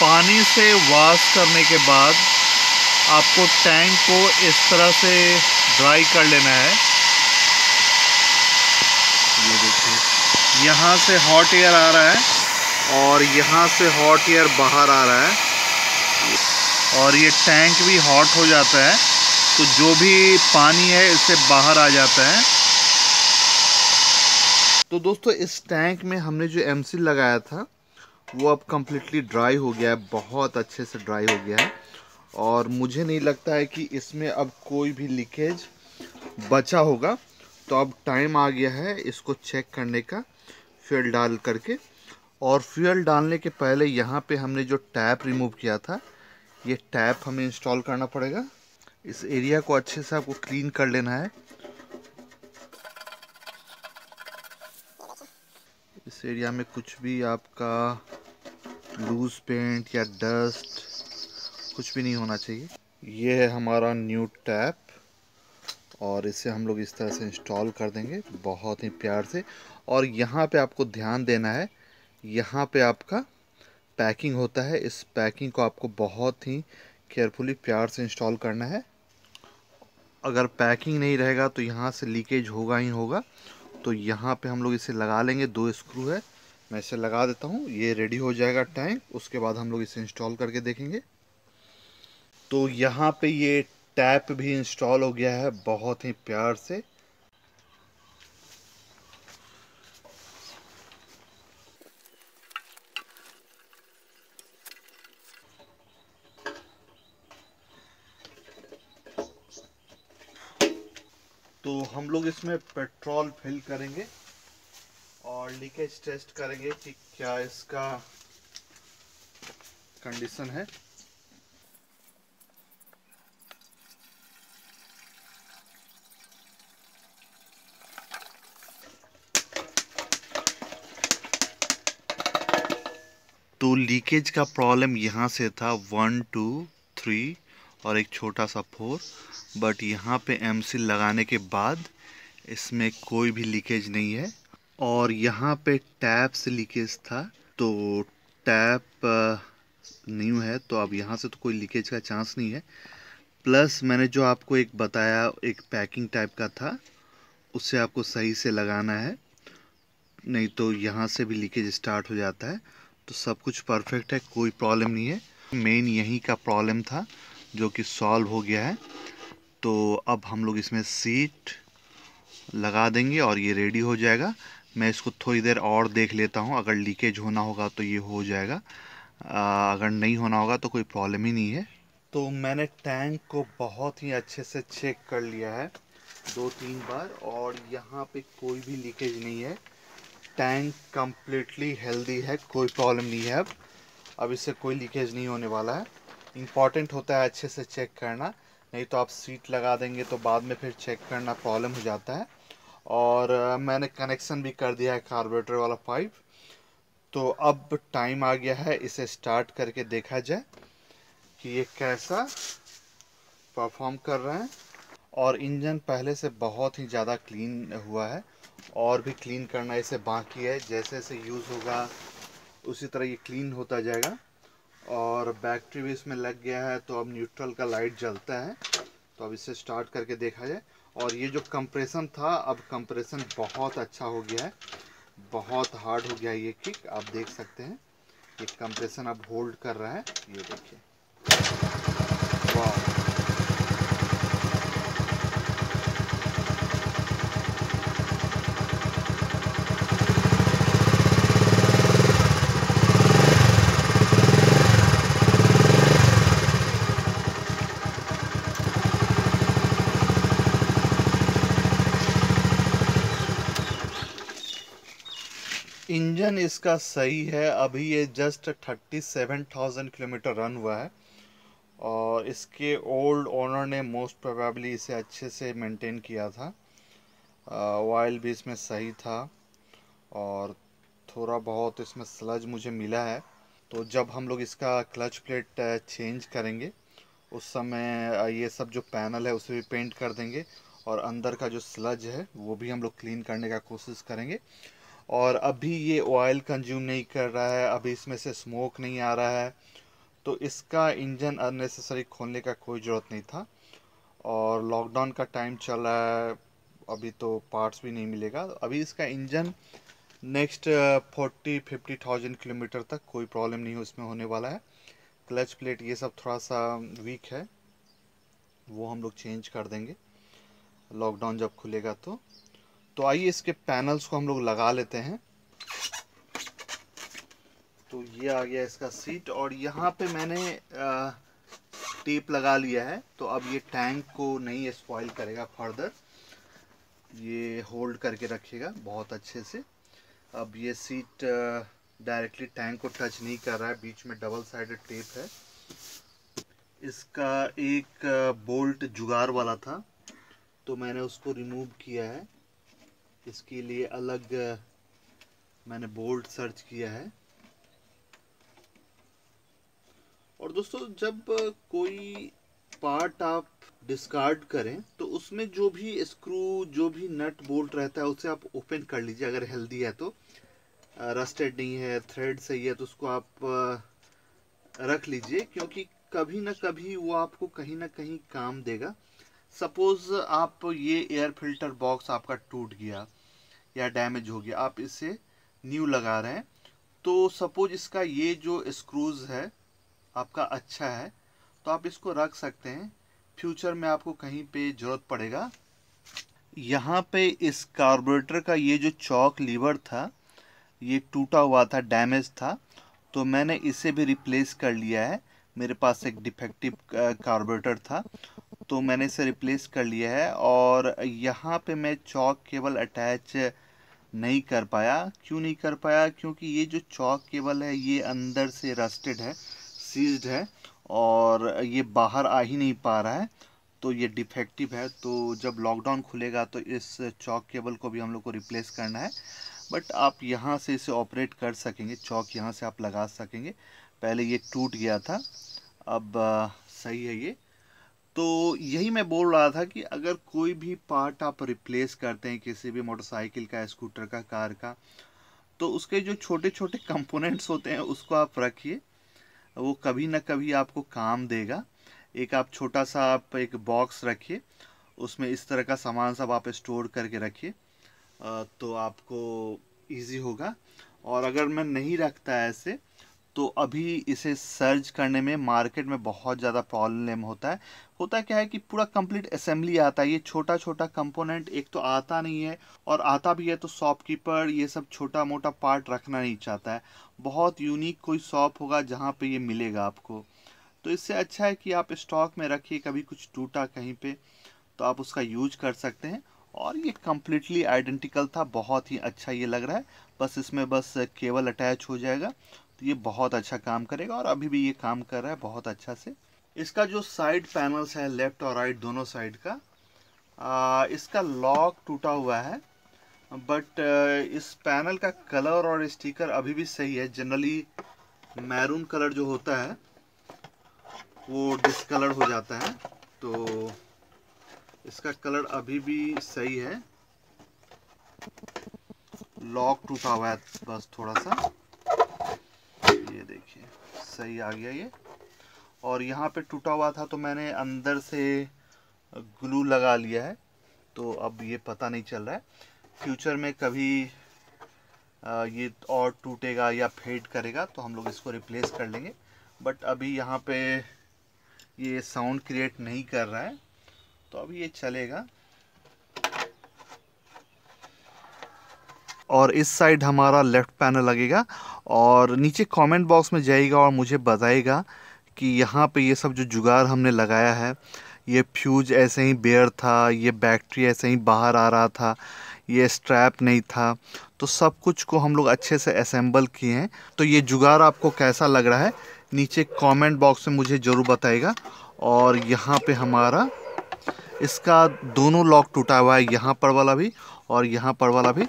पानी से वाश करने के बाद आपको टैंक को इस तरह से ड्राई कर लेना है ये देखिए यहाँ से हॉट एयर आ रहा है और यहाँ से हॉट एयर बाहर आ रहा है और ये टैंक भी हॉट हो जाता है तो जो भी पानी है इससे बाहर आ जाता है तो दोस्तों इस टैंक में हमने जो एमसी लगाया था वो अब कम्प्लीटली ड्राई हो गया है बहुत अच्छे से ड्राई हो गया है और मुझे नहीं लगता है कि इसमें अब कोई भी लीकेज बचा होगा तो अब टाइम आ गया है इसको चेक करने का फ्यूल डाल करके और फ्यूल डालने के पहले यहाँ पे हमने जो टैप रिमूव किया था ये टैप हमें इंस्टॉल करना पड़ेगा इस एरिया को अच्छे से आपको क्लीन कर लेना है इस एरिया में कुछ भी आपका लूज पेंट या डस्ट कुछ भी नहीं होना चाहिए ये है हमारा न्यू टैप और इसे हम लोग इस तरह से इंस्टॉल कर देंगे बहुत ही प्यार से और यहाँ पे आपको ध्यान देना है यहाँ पे आपका पैकिंग होता है इस पैकिंग को आपको बहुत ही केयरफुली प्यार से इंस्टॉल करना है अगर पैकिंग नहीं रहेगा तो यहाँ से लीकेज होगा ही होगा तो यहाँ पे हम लोग इसे लगा लेंगे दो स्क्रू है मैं इसे लगा देता हूँ ये रेडी हो जाएगा टैंक उसके बाद हम लोग इसे इंस्टॉल करके देखेंगे तो यहाँ पे ये टैप भी इंस्टॉल हो गया है बहुत ही प्यार से तो हम लोग इसमें पेट्रोल फिल करेंगे और लीकेज टेस्ट करेंगे कि क्या इसका कंडीशन है तो लीकेज का प्रॉब्लम यहाँ से था वन टू थ्री और एक छोटा सा फोर बट यहाँ पे एमसी लगाने के बाद इसमें कोई भी लीकेज नहीं है और यहाँ पे टैप से लीकेज था तो टैप न्यू है तो अब यहाँ से तो कोई लीकेज का चांस नहीं है प्लस मैंने जो आपको एक बताया एक पैकिंग टाइप का था उससे आपको सही से लगाना है नहीं तो यहाँ से भी लीकेज स्टार्ट हो जाता है तो सब कुछ परफेक्ट है कोई प्रॉब्लम नहीं है मेन यहीं का प्रॉब्लम था जो कि सॉल्व हो गया है तो अब हम लोग इसमें सीट लगा देंगे और ये रेडी हो जाएगा मैं इसको थोड़ी देर और देख लेता हूँ अगर लीकेज होना होगा तो ये हो जाएगा आ, अगर नहीं होना होगा तो कोई प्रॉब्लम ही नहीं है तो मैंने टैंक को बहुत ही अच्छे से चेक कर लिया है दो तीन बार और यहाँ पे कोई भी लीकेज नहीं है टैंक कम्प्लीटली हेल्दी है कोई प्रॉब्लम नहीं है अब अब इससे कोई लीकेज नहीं होने वाला है इम्पॉर्टेंट होता है अच्छे से चेक करना नहीं तो आप सीट लगा देंगे तो बाद में फिर चेक करना प्रॉब्लम हो जाता है और मैंने कनेक्शन भी कर दिया है कार्बोरेटर वाला पाइप तो अब टाइम आ गया है इसे स्टार्ट करके देखा जाए कि ये कैसा परफॉर्म कर रहे हैं और इंजन पहले से बहुत ही ज़्यादा क्लीन हुआ है और भी क्लीन करना इसे बाकी है जैसे जैसे यूज़ होगा उसी तरह ये क्लीन होता जाएगा और बैटरी भी इसमें लग गया है तो अब न्यूट्रल का लाइट जलता है तो अब इसे स्टार्ट करके देखा जाए और ये जो कंप्रेशन था अब कंप्रेशन बहुत अच्छा हो गया है बहुत हार्ड हो गया ये किक आप देख सकते हैं ये कंप्रेशन अब होल्ड कर रहा है ये देखिए रीज़न इसका सही है अभी ये just thirty seven thousand kilometre run हुआ है और इसके ओल्ड ओनर ने मोस्ट प्रोबेबली इसे अच्छे से मेंटेन किया था ऑयल भी इसमें सही था और थोड़ा बहुत इसमें स्लज मुझे मिला है तो जब हम लोग इसका क्लच प्लेट चेंज करेंगे उस समय ये सब जो पैनल है उसे भी पेंट कर देंगे और अंदर का जो स्लज है वो भी हम लोग क्लीन करने का कोशिश करेंगे और अभी ये ऑयल कंज्यूम नहीं कर रहा है अभी इसमें से स्मोक नहीं आ रहा है तो इसका इंजन अननेसेसरी खोलने का कोई ज़रूरत नहीं था और लॉकडाउन का टाइम चल रहा है अभी तो पार्ट्स भी नहीं मिलेगा अभी इसका engine next forty fifty thousand kilometre तक कोई प्रॉब्लम नहीं उसमें होने वाला है क्लच प्लेट ये सब थोड़ा सा वीक है वो हम लोग चेंज कर देंगे लॉकडाउन जब खुलेगा तो तो आइए इसके पैनल्स को हम लोग लगा लेते हैं तो ये आ गया इसका सीट और यहाँ पे मैंने टेप लगा लिया है तो अब ये टैंक को नहीं स्पॉइल करेगा फर्दर ये होल्ड करके रखेगा बहुत अच्छे से अब ये सीट डायरेक्टली टैंक को टच नहीं कर रहा है बीच में डबल साइडेड टेप है इसका एक बोल्ट जुगाड़ वाला था तो मैंने उसको रिमूव किया है इसके लिए अलग मैंने बोल्ट सर्च किया है और दोस्तों जब कोई पार्ट आप डिस्कार्ड करें तो उसमें जो भी स्क्रू जो भी नट बोल्ट रहता है उसे आप ओपन कर लीजिए अगर हेल्दी है तो रस्टेड नहीं है थ्रेड सही है तो उसको आप रख लीजिए क्योंकि कभी ना कभी वो आपको कहीं ना कहीं काम देगा सपोज़ आप ये एयर फिल्टर बॉक्स आपका टूट गया या डैमेज हो गया आप इसे न्यू लगा रहे हैं तो सपोज़ इसका ये जो स्क्रूज़ है आपका अच्छा है तो आप इसको रख सकते हैं फ्यूचर में आपको कहीं पे ज़रूरत पड़ेगा यहाँ पे इस कार्बोरेटर का ये जो चौक लीवर था ये टूटा हुआ था डैमेज था तो मैंने इसे भी रिप्लेस कर लिया है मेरे पास एक डिफेक्टिव कार्बोरेटर था तो मैंने इसे रिप्लेस कर लिया है और यहाँ पे मैं चौक केबल अटैच नहीं कर पाया क्यों नहीं कर पाया क्योंकि ये जो चौक केबल है ये अंदर से रस्टेड है सीज्ड है और ये बाहर आ ही नहीं पा रहा है तो ये डिफेक्टिव है तो जब लॉकडाउन खुलेगा तो इस चौक केबल को भी हम लोग को रिप्लेस करना है बट आप यहाँ से इसे ऑपरेट कर सकेंगे चौक यहाँ से आप लगा सकेंगे पहले ये टूट गया था अब सही है ये तो यही मैं बोल रहा था कि अगर कोई भी पार्ट आप रिप्लेस करते हैं किसी भी मोटरसाइकिल का स्कूटर का कार का तो उसके जो छोटे छोटे कंपोनेंट्स होते हैं उसको आप रखिए वो कभी ना कभी आपको काम देगा एक आप छोटा सा आप एक बॉक्स रखिए उसमें इस तरह का सामान सब आप स्टोर करके रखिए तो आपको इजी होगा और अगर मैं नहीं रखता ऐसे तो अभी इसे सर्च करने में मार्केट में बहुत ज़्यादा प्रॉब्लम होता है होता क्या है कि पूरा कंप्लीट असेंबली आता है ये छोटा छोटा कंपोनेंट एक तो आता नहीं है और आता भी है तो शॉपकीपर ये सब छोटा मोटा पार्ट रखना नहीं चाहता है बहुत यूनिक कोई शॉप होगा जहाँ पे ये मिलेगा आपको तो इससे अच्छा है कि आप स्टॉक में रखिए कभी कुछ टूटा कहीं पर तो आप उसका यूज कर सकते हैं और ये कम्प्लीटली आइडेंटिकल था बहुत ही अच्छा ये लग रहा है बस इसमें बस केबल अटैच हो जाएगा तो ये बहुत अच्छा काम करेगा और अभी भी ये काम कर रहा है बहुत अच्छा से इसका जो साइड पैनल्स है लेफ्ट और राइट दोनों साइड का आ, इसका लॉक टूटा हुआ है बट इस पैनल का कलर और स्टिकर अभी भी सही है जनरली मैरून कलर जो होता है वो डिसकलर हो जाता है तो इसका कलर अभी भी सही है लॉक टूटा हुआ है बस थोड़ा सा सही आ गया ये और यहाँ पे टूटा हुआ था तो मैंने अंदर से ग्लू लगा लिया है तो अब ये पता नहीं चल रहा है फ्यूचर में कभी ये और टूटेगा या फेड करेगा तो हम लोग इसको रिप्लेस कर लेंगे बट अभी यहाँ पे ये साउंड क्रिएट नहीं कर रहा है तो अभी ये चलेगा और इस साइड हमारा लेफ़्ट पैनल लगेगा और नीचे कमेंट बॉक्स में जाएगा और मुझे बताएगा कि यहाँ पे ये सब जो जुगाड़ हमने लगाया है ये फ्यूज ऐसे ही बेयर था ये बैटरी ऐसे ही बाहर आ रहा था ये स्ट्रैप नहीं था तो सब कुछ को हम लोग अच्छे से असेंबल किए हैं तो ये जुगाड़ आपको कैसा लग रहा है नीचे कमेंट बॉक्स में मुझे ज़रूर बताएगा और यहाँ पे हमारा इसका दोनों लॉक टूटा हुआ है यहाँ पर वाला भी और यहाँ पर वाला भी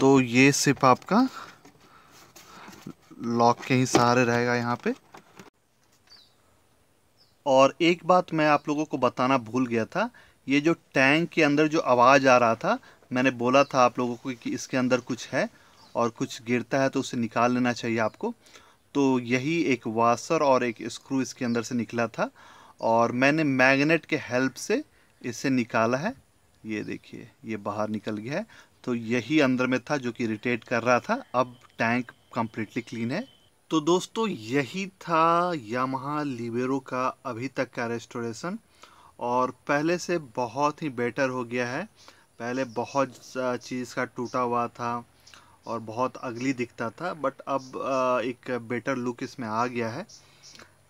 तो ये सिप आपका लॉक के ही सहारे रहेगा यहाँ पे और एक बात मैं आप लोगों को बताना भूल गया था ये जो टैंक के अंदर जो आवाज़ आ रहा था मैंने बोला था आप लोगों को कि इसके अंदर कुछ है और कुछ गिरता है तो उसे निकाल लेना चाहिए आपको तो यही एक वाशर और एक स्क्रू इसके अंदर से निकला था और मैंने मैग्नेट के हेल्प से इसे निकाला है ये देखिए ये बाहर निकल गया है तो यही अंदर में था जो कि रिटेट कर रहा था अब टैंक कम्प्लीटली क्लीन है तो दोस्तों यही था यामहा लिबेरो का अभी तक का रेस्टोरेशन और पहले से बहुत ही बेटर हो गया है पहले बहुत चीज़ का टूटा हुआ था और बहुत अगली दिखता था बट अब एक बेटर लुक इसमें आ गया है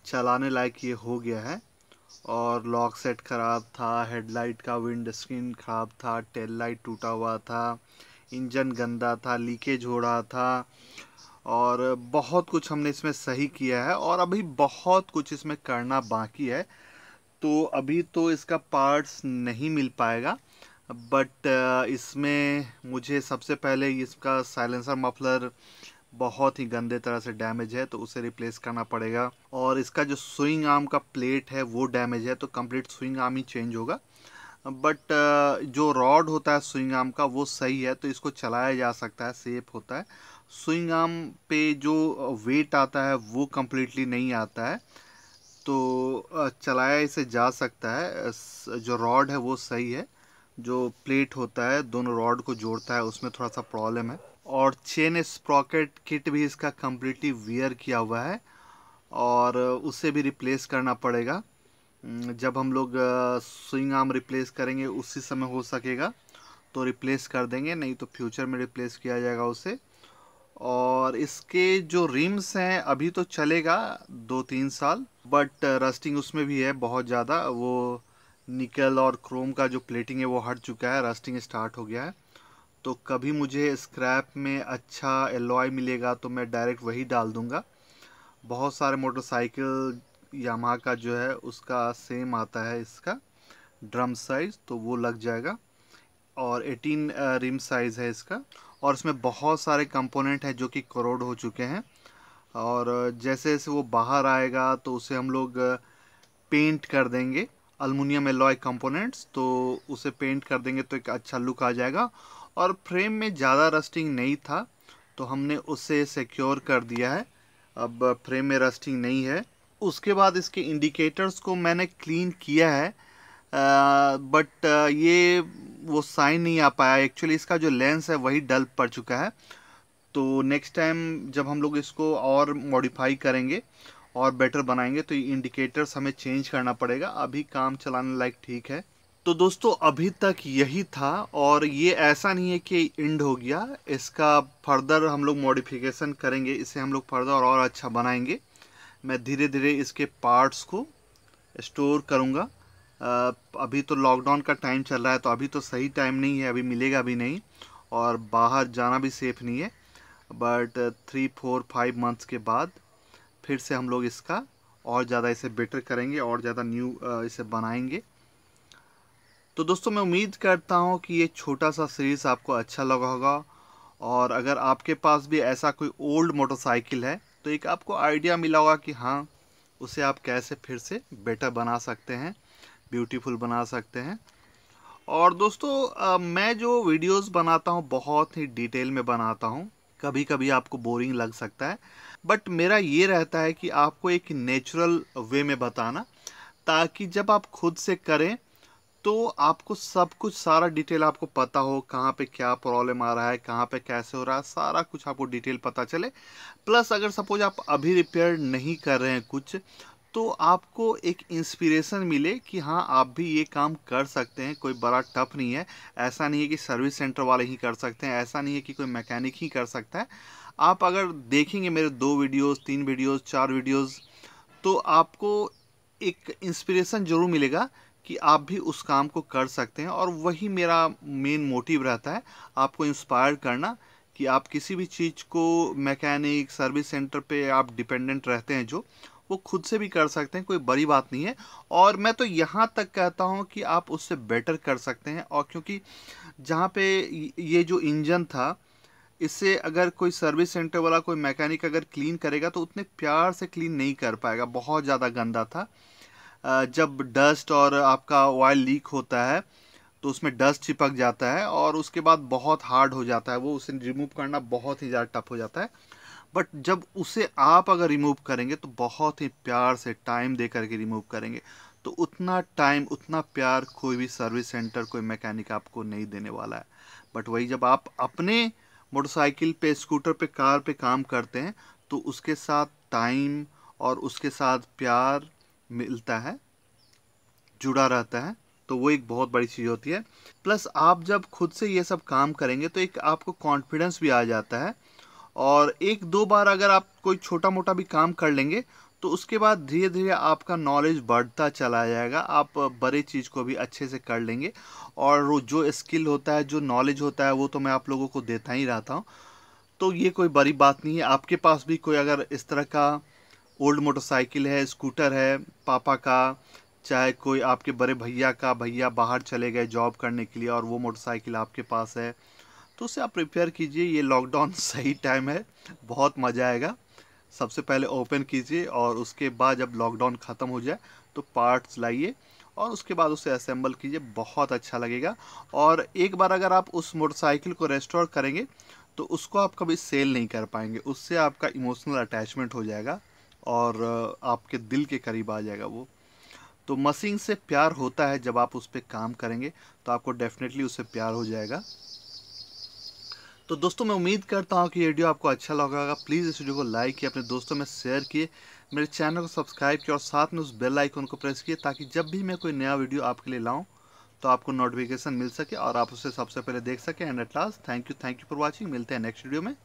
चलाने लायक ये हो गया है और लॉक सेट ख़राब था हेडलाइट का विंड स्क्रीन ख़राब था टेल लाइट टूटा हुआ था इंजन गंदा था लीकेज हो रहा था और बहुत कुछ हमने इसमें सही किया है और अभी बहुत कुछ इसमें करना बाकी है तो अभी तो इसका पार्ट्स नहीं मिल पाएगा बट इसमें मुझे सबसे पहले इसका साइलेंसर मफलर बहुत ही गंदे तरह से डैमेज है तो उसे रिप्लेस करना पड़ेगा और इसका जो स्विंग आर्म का प्लेट है वो डैमेज है तो कंप्लीट स्विंग आर्म ही चेंज होगा बट uh, जो रॉड होता है स्विंग आर्म का वो सही है तो इसको चलाया जा सकता है सेफ होता है स्विंग आर्म पे जो वेट uh, आता है वो कम्प्लीटली नहीं आता है तो uh, चलाया इसे जा सकता है जो रॉड है वो सही है जो प्लेट होता है दोनों रॉड को जोड़ता है उसमें थोड़ा सा प्रॉब्लम है और चेन स्प्रॉकेट किट भी इसका कम्प्लीटली वियर किया हुआ है और उसे भी रिप्लेस करना पड़ेगा हम्म, जब हम लोग स्विंग आर्म रिप्लेस करेंगे उसी समय हो सकेगा तो रिप्लेस कर देंगे नहीं तो फ्यूचर में रिप्लेस किया जाएगा उसे और इसके जो रिम्स हैं अभी तो चलेगा दो तीन साल बट रस्टिंग उसमें भी है बहुत ज़्यादा वो निकल और क्रोम का जो प्लेटिंग है वो हट चुका है रस्टिंग स्टार्ट हो गया है तो कभी मुझे स्क्रैप में अच्छा एलॉय मिलेगा तो मैं डायरेक्ट वही डाल दूँगा बहुत सारे मोटरसाइकिल यामा का जो है उसका सेम आता है इसका ड्रम साइज़ तो वो लग जाएगा और 18 रिम साइज़ है इसका और इसमें बहुत सारे कंपोनेंट हैं जो कि करोड़ हो चुके हैं और जैसे जैसे वो बाहर आएगा तो उसे हम लोग पेंट कर देंगे अलमुनियम एलॉय कंपोनेंट्स तो उसे पेंट कर देंगे तो एक अच्छा लुक आ जाएगा और फ्रेम में ज़्यादा रस्टिंग नहीं था तो हमने उसे सिक्योर कर दिया है अब फ्रेम में रस्टिंग नहीं है उसके बाद इसके इंडिकेटर्स को मैंने क्लीन किया है आ, बट ये वो साइन नहीं आ पाया एक्चुअली इसका जो लेंस है वही डल पड़ चुका है तो नेक्स्ट टाइम जब हम लोग इसको और मॉडिफाई करेंगे और बेटर बनाएंगे तो ये इंडिकेटर्स हमें चेंज करना पड़ेगा अभी काम चलाने लायक ठीक है तो दोस्तों अभी तक यही था और ये ऐसा नहीं है कि इंड हो गया इसका फर्दर हम लोग मॉडिफिकेशन करेंगे इसे हम लोग फर्दर और अच्छा बनाएंगे मैं धीरे धीरे इसके पार्ट्स को स्टोर करूँगा अभी तो लॉकडाउन का टाइम चल रहा है तो अभी तो सही टाइम नहीं है अभी मिलेगा भी नहीं और बाहर जाना भी सेफ़ नहीं है but three four five months के बाद फिर से हम लोग इसका और ज़्यादा इसे बेटर करेंगे और ज़्यादा न्यू इसे बनाएंगे तो दोस्तों मैं उम्मीद करता हूँ कि ये छोटा सा सीरीज़ आपको अच्छा लगा होगा और अगर आपके पास भी ऐसा कोई ओल्ड मोटरसाइकिल है तो एक आपको आइडिया मिला होगा कि हाँ उसे आप कैसे फिर से बेटर बना सकते हैं ब्यूटीफुल बना सकते हैं और दोस्तों मैं जो वीडियोस बनाता हूँ बहुत ही डिटेल में बनाता हूँ कभी कभी आपको बोरिंग लग सकता है बट मेरा ये रहता है कि आपको एक नेचुरल वे में बताना ताकि जब आप खुद से करें तो आपको सब कुछ सारा डिटेल आपको पता हो कहाँ पे क्या प्रॉब्लम आ रहा है कहाँ पे कैसे हो रहा है सारा कुछ आपको डिटेल पता चले प्लस अगर सपोज आप अभी रिपेयर नहीं कर रहे हैं कुछ तो आपको एक इंस्पिरेशन मिले कि हाँ आप भी ये काम कर सकते हैं कोई बड़ा टफ नहीं है ऐसा नहीं है कि सर्विस सेंटर वाले ही कर सकते हैं ऐसा नहीं है कि कोई मैकेनिक ही कर सकता है आप अगर देखेंगे मेरे दो वीडियोस तीन वीडियोस चार वीडियोस तो आपको एक इंस्पिरेशन ज़रूर मिलेगा कि आप भी उस काम को कर सकते हैं और वही मेरा मेन मोटिव रहता है आपको इंस्पायर करना कि आप किसी भी चीज़ को मैकेनिक सर्विस सेंटर पे आप डिपेंडेंट रहते हैं जो वो खुद से भी कर सकते हैं कोई बड़ी बात नहीं है और मैं तो यहाँ तक कहता हूँ कि आप उससे बेटर कर सकते हैं और क्योंकि जहाँ पे ये जो इंजन था इससे अगर कोई सर्विस सेंटर वाला कोई मैकेनिक अगर क्लीन करेगा तो उतने प्यार से क्लीन नहीं कर पाएगा बहुत ज़्यादा गंदा था जब डस्ट और आपका ऑयल लीक होता है तो उसमें डस्ट चिपक जाता है और उसके बाद बहुत हार्ड हो जाता है वो उसे रिमूव करना बहुत ही ज़्यादा टफ हो जाता है बट जब उसे आप अगर रिमूव करेंगे तो बहुत ही प्यार से टाइम दे करके रिमूव करेंगे तो उतना टाइम उतना प्यार कोई भी सर्विस सेंटर कोई मैकेनिक आपको नहीं देने वाला है बट वही जब आप अपने मोटरसाइकिल पे स्कूटर पे कार पे काम करते हैं तो उसके साथ टाइम और उसके साथ प्यार मिलता है जुड़ा रहता है तो वो एक बहुत बड़ी चीज़ होती है प्लस आप जब खुद से ये सब काम करेंगे तो एक आपको कॉन्फिडेंस भी आ जाता है और एक दो बार अगर आप कोई छोटा मोटा भी काम कर लेंगे तो उसके बाद धीरे धीरे आपका नॉलेज बढ़ता चला जाएगा आप बड़े चीज़ को भी अच्छे से कर लेंगे और जो स्किल होता है जो नॉलेज होता है वो तो मैं आप लोगों को देता ही रहता हूँ तो ये कोई बड़ी बात नहीं है आपके पास भी कोई अगर इस तरह का ओल्ड मोटरसाइकिल है स्कूटर है पापा का चाहे कोई आपके बड़े भैया का भैया बाहर चले गए जॉब करने के लिए और वो मोटरसाइकिल आपके पास है तो उसे आप प्रिपेयर कीजिए ये लॉकडाउन सही टाइम है बहुत मज़ा आएगा सबसे पहले ओपन कीजिए और उसके बाद जब लॉकडाउन ख़त्म हो जाए तो पार्ट्स लाइए और उसके बाद उसे असेंबल कीजिए बहुत अच्छा लगेगा और एक बार अगर आप उस मोटरसाइकिल को रेस्टोर करेंगे तो उसको आप कभी सेल नहीं कर पाएंगे उससे आपका इमोशनल अटैचमेंट हो जाएगा और आपके दिल के करीब आ जाएगा वो तो मसीन से प्यार होता है जब आप उस पर काम करेंगे तो आपको डेफिनेटली उससे प्यार हो जाएगा तो दोस्तों मैं उम्मीद करता हूँ कि ये वीडियो आपको अच्छा लगा प्लीज़ इस वीडियो को लाइक किया अपने दोस्तों में शेयर किए मेरे चैनल को सब्सक्राइब किया और साथ में उस बेल आइकन को प्रेस किए ताकि जब भी मैं कोई नया वीडियो आपके लिए लाऊँ तो आपको नोटिफिकेशन मिल सके और आप उसे सबसे पहले देख सकें and at last thank you thank you for watching मिलते हैं नेक्स्ट वीडियो में